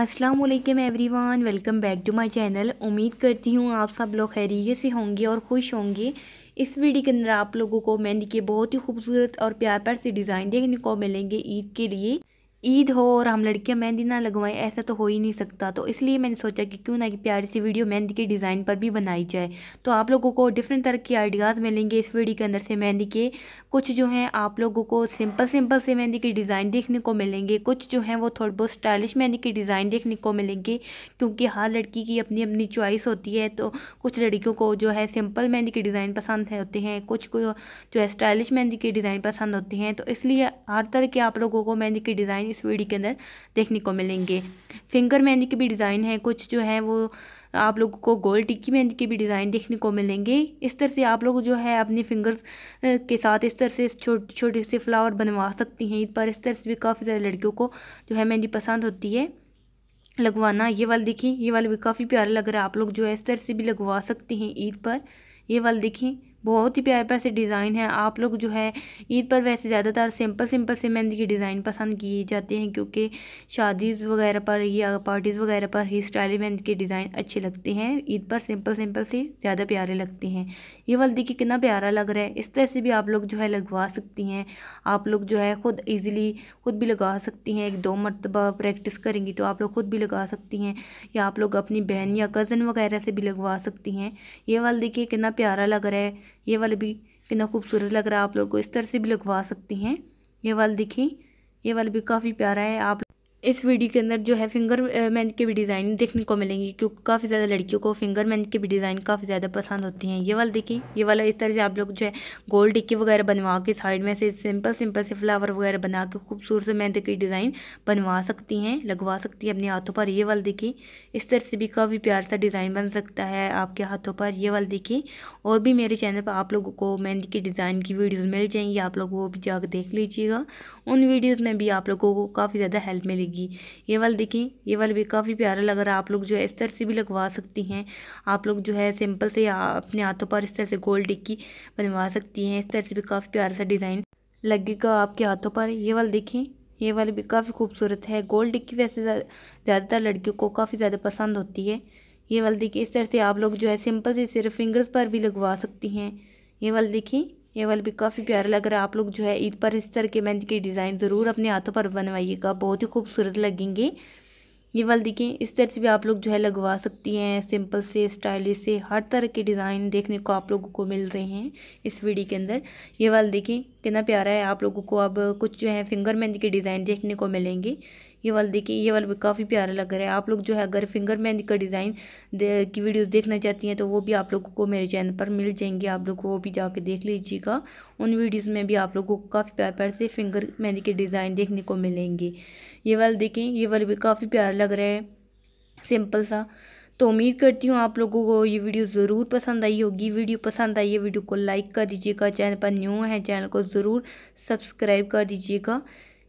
असलम वालेकुम everyone welcome back to my channel उम्मीद करती हूँ आप सब लोग खैरियत से होंगे और खुश होंगे इस वीडियो के अंदर आप लोगों को मेहंदी के बहुत ही खूबसूरत और प्यार प्यार से डिज़ाइन देखने को मिलेंगे ईद के लिए ईद हो और हम लड़कियां मेहंदी ना लगवाएं ऐसा तो हो ही नहीं सकता तो इसलिए मैंने सोचा कि क्यों ना कि प्यारी सी वीडियो मेहंदी के डिज़ाइन पर भी बनाई जाए तो आप लोगों को डिफरेंट तरह के आइडियाज़ मिलेंगे इस वीडियो के अंदर से मेहंदी के कुछ जो हैं आप लोगों को सिंपल सिंपल से मेहंदी के डिज़ाइन देखने को मिलेंगे कुछ जो हैं वो थोड़े बहुत स्टाइलिश मेहंदी के डिज़ाइन देखने को मिलेंगे क्योंकि हर लड़की की अपनी अपनी चॉइस होती है तो कुछ लड़कियों को जो है सिंपल मेहंदी के डिज़ाइन पसंद होते हैं कुछ को जो है स्टाइलिश मेहंदी के डिज़ाइन पसंद होते हैं तो इसलिए हर तरह के आप लोगों को मेहंदी के डिज़ाइन इस वीडियो के अंदर देखने को मिलेंगे फिंगर मेहंदी की भी डिज़ाइन है कुछ जो है वो आप लोगों को गोल टिक्की मेहंदी के भी डिज़ाइन देखने को मिलेंगे इस तरह से आप लोग जो है अपने फिंगर्स के साथ इस तरह से छोटे छोटे से फ्लावर बनवा सकती हैं ईद पर इस तरह से भी काफ़ी ज्यादा लड़कियों को जो है मेहंदी पसंद होती है लगवाना ये वाला देखें ये वाला भी काफ़ी प्यारा लग रहा है आप लोग जो है इस तरह से भी लगवा सकते हैं ईद पर ये वाला देखें बहुत ही प्यारे प्यार से डिज़ाइन है आप लोग जो है ईद पर वैसे ज़्यादातर सिंपल सिंपल से मेहंदी के डिज़ाइन पसंद किए जाते हैं क्योंकि शादीज़ वगैरह पर या पार्टीज़ वगैरह पर ही स्टाइल मेहंदी के डिज़ाइन अच्छे लगते हैं ईद पर सिंपल सिंपल से ज़्यादा प्यारे लगते हैं ये वाल देखिए कितना प्यारा लग रहा है इस तरह से भी आप लोग जो है लगवा सकती हैं आप लोग जो है ख़ुद ईज़िली ख़ुद भी लगा सकती हैं एक दो मरतबा प्रैक्टिस करेंगी तो आप लोग ख़ुद भी लगा सकती हैं या आप लोग अपनी बहन या कज़न वगैरह से भी लगवा सकती हैं ये वाल देखिए कितना प्यारा लग रहा है ये वाले भी कितना खूबसूरत लग रहा है आप लोग को इस तरह से भी लगवा सकती हैं ये वाला देखें ये वाला भी काफ़ी प्यारा है आप इस वीडियो के अंदर जो है फिंगर मैन के भी डिज़ाइन देखने को मिलेंगे क्योंकि काफ़ी ज़्यादा लड़कियों को फिंगर मैन के भी डिज़ाइन काफ़ी ज़्यादा पसंद होती हैं ये वाला देखिए ये वाला इस तरह से आप लोग जो है गोल टिक्की वगैरह बनवा के साइड में से सिंपल सिंपल से फ्लावर वगैरह बना के खूबसूरत से मेहंदी की डिज़ाइन बनवा सकती हैं लगवा सकती हैं अपने हाथों पर ये वाला देखिए इस तरह से भी काफ़ी प्यार सा डिज़ाइन बन सकता है आपके हाथों पर ये वाला देखिए और भी मेरे चैनल पर आप लोगों को मेहंदी की डिज़ाइन की वीडियोज़ मिल जाएंगी आप लोग वो भी जाकर देख लीजिएगा उन वीडियोज़ में भी आप लोगों को काफ़ी ज़्यादा हेल्प मिलेगी आएगी ये वाला देखें ये वाला भी काफ़ी प्यारा लग रहा है आप लोग जो है इस तरह से भी लगवा सकती हैं आप लोग जो है सिंपल से अपने हाथों पर इस तरह से गोल टिक्की बनवा सकती हैं इस तरह से भी काफ़ी प्यारा सा डिज़ाइन लगेगा आपके हाथों पर ये वाला देखें ये वाला भी काफ़ी खूबसूरत है गोल टिक्की वैसे ज़्यादातर लड़कियों को काफ़ी ज़्यादा पसंद होती है ये वाला देखिए इस तरह से आप लोग जो है सिंपल से सिर्फ फिंगर्स पर भी लगवा सकती हैं ये वाला देखिए ये वाला भी काफ़ी प्यारा लग रहा है आप लोग जो है ईद पर इस तरह के मेहंदी के डिज़ाइन ज़रूर अपने हाथों पर बनवाइएगा बहुत ही खूबसूरत लगेंगे ये वाला देखिए इस तरह से भी आप लोग जो है लगवा सकती हैं सिंपल से स्टाइलिश से हर तरह के डिज़ाइन देखने को आप लोगों को मिल रहे हैं इस वीडियो के अंदर ये वाला देखिए कितना प्यारा है आप लोगों को अब कुछ जो है फिंगर मेहंदी के डिज़ाइन देखने को मिलेंगे ये वाला देखिए ये वाला भी काफ़ी प्यारा लग रहा है आप लोग जो है अगर फिंगर मैन का डिज़ाइन की वीडियोस देखना चाहती हैं तो वो भी आप लोगों को मेरे चैनल पर मिल जाएंगे आप लोग वो भी जाके देख लीजिएगा उन वीडियोस में भी आप लोगों को काफ़ी प्यार प्यार से फिंगर मेहंदी के डिज़ाइन देखने को मिलेंगे ये वाला देखें ये वाला भी काफ़ी प्यारा लग रहा है सिंपल सा तो उम्मीद करती हूँ आप लोगों को ये वीडियो ज़रूर पसंद आई होगी वीडियो पसंद आई है वीडियो को लाइक कर दीजिएगा चैनल पर न्यू है चैनल को ज़रूर सब्सक्राइब कर दीजिएगा